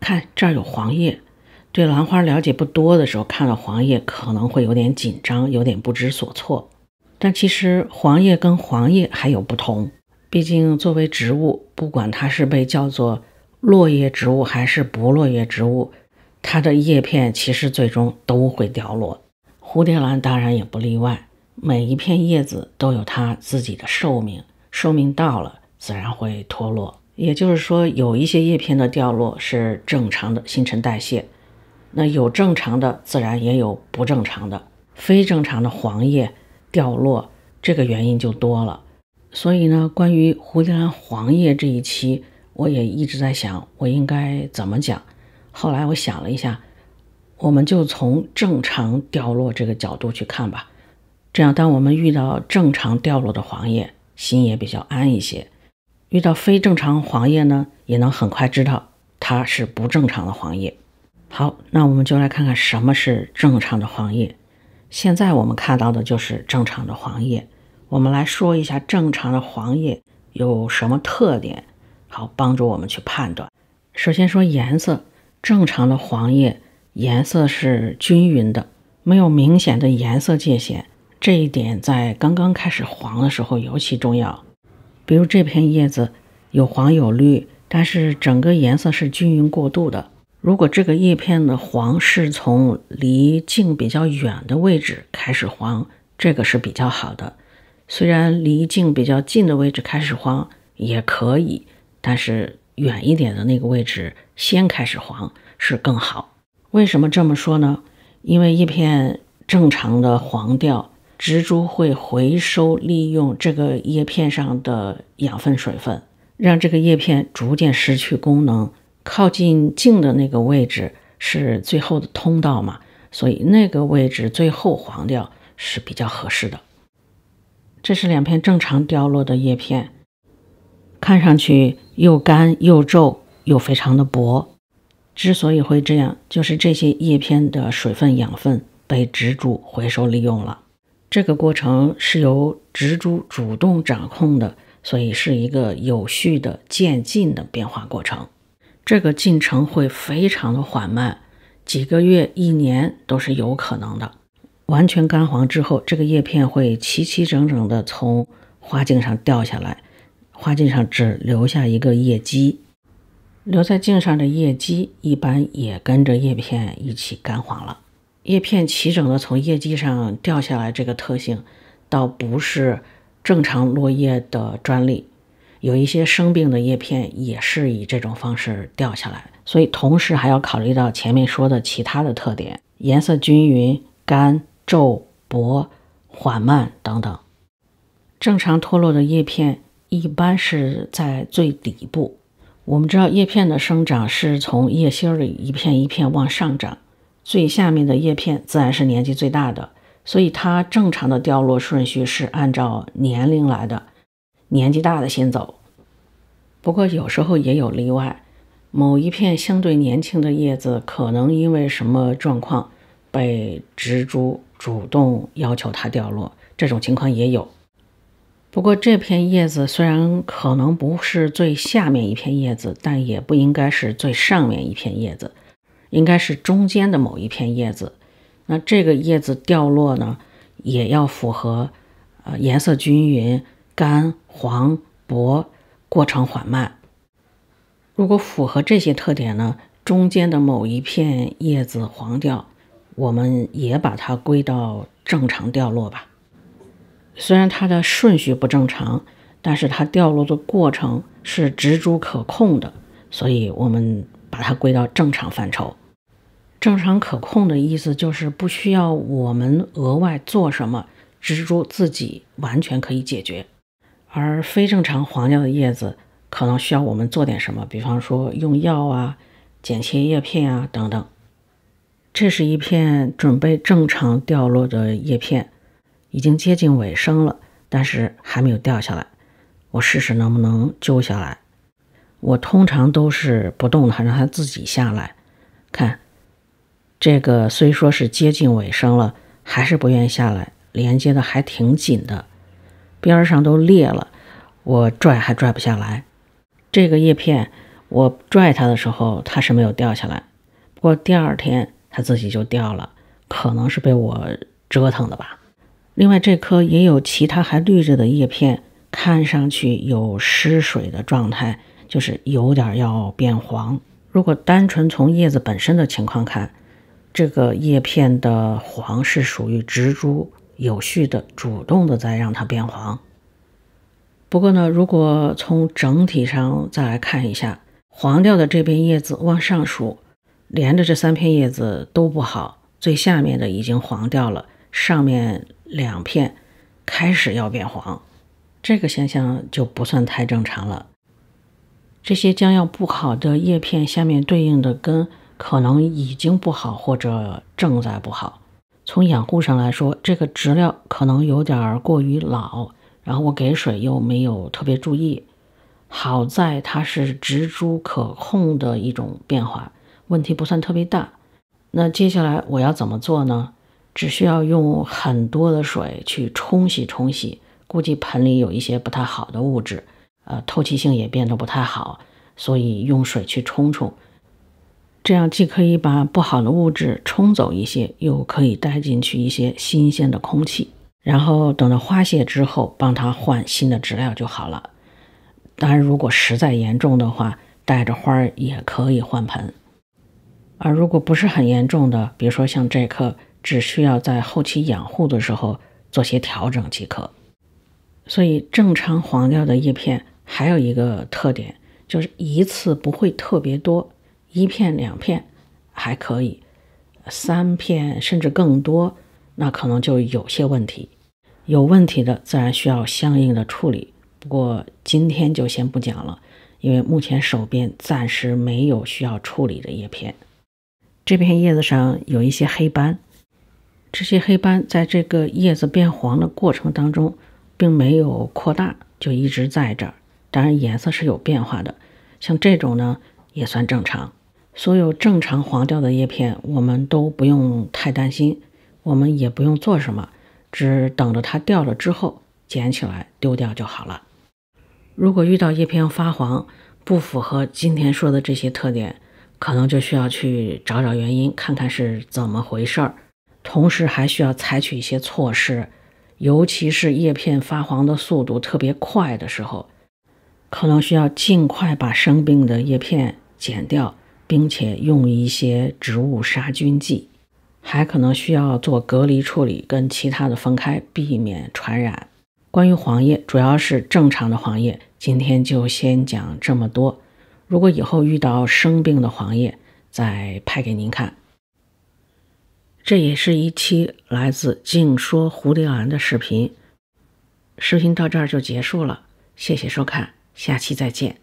看这儿有黄叶，对兰花了解不多的时候，看到黄叶可能会有点紧张，有点不知所措。但其实黄叶跟黄叶还有不同，毕竟作为植物，不管它是被叫做落叶植物还是不落叶植物，它的叶片其实最终都会掉落。蝴蝶兰当然也不例外，每一片叶子都有它自己的寿命，寿命到了自然会脱落。也就是说，有一些叶片的掉落是正常的新陈代谢，那有正常的，自然也有不正常的，非正常的黄叶掉落，这个原因就多了。所以呢，关于蝴蝶兰黄叶这一期，我也一直在想，我应该怎么讲。后来我想了一下，我们就从正常掉落这个角度去看吧，这样当我们遇到正常掉落的黄叶，心也比较安一些。遇到非正常黄叶呢，也能很快知道它是不正常的黄叶。好，那我们就来看看什么是正常的黄叶。现在我们看到的就是正常的黄叶。我们来说一下正常的黄叶有什么特点，好帮助我们去判断。首先说颜色，正常的黄叶颜色是均匀的，没有明显的颜色界限。这一点在刚刚开始黄的时候尤其重要。比如这片叶子有黄有绿，但是整个颜色是均匀过渡的。如果这个叶片的黄是从离茎比较远的位置开始黄，这个是比较好的。虽然离茎比较近的位置开始黄也可以，但是远一点的那个位置先开始黄是更好。为什么这么说呢？因为叶片正常的黄调。植株会回收利用这个叶片上的养分、水分，让这个叶片逐渐失去功能。靠近茎的那个位置是最后的通道嘛，所以那个位置最后黄掉是比较合适的。这是两片正常掉落的叶片，看上去又干又皱又非常的薄。之所以会这样，就是这些叶片的水分、养分被植株回收利用了。这个过程是由植株主动掌控的，所以是一个有序的渐进的变化过程。这个进程会非常的缓慢，几个月、一年都是有可能的。完全干黄之后，这个叶片会齐齐整整地从花茎上掉下来，花茎上只留下一个叶基。留在茎上的叶基一般也跟着叶片一起干黄了。叶片齐整的从叶基上掉下来，这个特性倒不是正常落叶的专利，有一些生病的叶片也是以这种方式掉下来，所以同时还要考虑到前面说的其他的特点：颜色均匀、干皱薄、缓慢等等。正常脱落的叶片一般是在最底部。我们知道叶片的生长是从叶心里一片一片往上长，最下面的叶片自然是年纪最大的，所以它正常的掉落顺序是按照年龄来的，年纪大的先走。不过有时候也有例外，某一片相对年轻的叶子可能因为什么状况被植株主动要求它掉落，这种情况也有。不过这片叶子虽然可能不是最下面一片叶子，但也不应该是最上面一片叶子。应该是中间的某一片叶子，那这个叶子掉落呢，也要符合呃颜色均匀、干黄薄，过程缓慢。如果符合这些特点呢，中间的某一片叶子黄掉，我们也把它归到正常掉落吧。虽然它的顺序不正常，但是它掉落的过程是植株可控的，所以我们把它归到正常范畴。正常可控的意思就是不需要我们额外做什么，蜘蛛自己完全可以解决。而非正常黄掉的叶子可能需要我们做点什么，比方说用药啊、剪切叶片啊等等。这是一片准备正常掉落的叶片，已经接近尾声了，但是还没有掉下来。我试试能不能揪下来。我通常都是不动它，让它自己下来。看。这个虽说是接近尾声了，还是不愿意下来，连接的还挺紧的，边儿上都裂了，我拽还拽不下来。这个叶片，我拽它的时候它是没有掉下来，不过第二天它自己就掉了，可能是被我折腾的吧。另外这棵也有其他还绿着的叶片，看上去有失水的状态，就是有点要变黄。如果单纯从叶子本身的情况看，这个叶片的黄是属于植株有序的、主动的在让它变黄。不过呢，如果从整体上再来看一下，黄掉的这片叶子往上数，连着这三片叶子都不好，最下面的已经黄掉了，上面两片开始要变黄，这个现象就不算太正常了。这些将要不好的叶片下面对应的根。可能已经不好，或者正在不好。从养护上来说，这个植料可能有点儿过于老，然后我给水又没有特别注意。好在它是植株可控的一种变化，问题不算特别大。那接下来我要怎么做呢？只需要用很多的水去冲洗冲洗。估计盆里有一些不太好的物质，呃，透气性也变得不太好，所以用水去冲冲。这样既可以把不好的物质冲走一些，又可以带进去一些新鲜的空气。然后等到花谢之后，帮它换新的植料就好了。当然，如果实在严重的话，带着花儿也可以换盆。而如果不是很严重的，比如说像这棵，只需要在后期养护的时候做些调整即可。所以，正常黄掉的叶片还有一个特点，就是一次不会特别多。一片两片还可以，三片甚至更多，那可能就有些问题。有问题的自然需要相应的处理，不过今天就先不讲了，因为目前手边暂时没有需要处理的叶片。这片叶子上有一些黑斑，这些黑斑在这个叶子变黄的过程当中并没有扩大，就一直在这儿。当然颜色是有变化的，像这种呢也算正常。所有正常黄掉的叶片，我们都不用太担心，我们也不用做什么，只等着它掉了之后捡起来丢掉就好了。如果遇到叶片发黄不符合今天说的这些特点，可能就需要去找找原因，看看是怎么回事儿，同时还需要采取一些措施，尤其是叶片发黄的速度特别快的时候，可能需要尽快把生病的叶片剪掉。并且用一些植物杀菌剂，还可能需要做隔离处理，跟其他的分开，避免传染。关于黄叶，主要是正常的黄叶，今天就先讲这么多。如果以后遇到生病的黄叶，再拍给您看。这也是一期来自净说蝴蝶兰的视频，视频到这儿就结束了，谢谢收看，下期再见。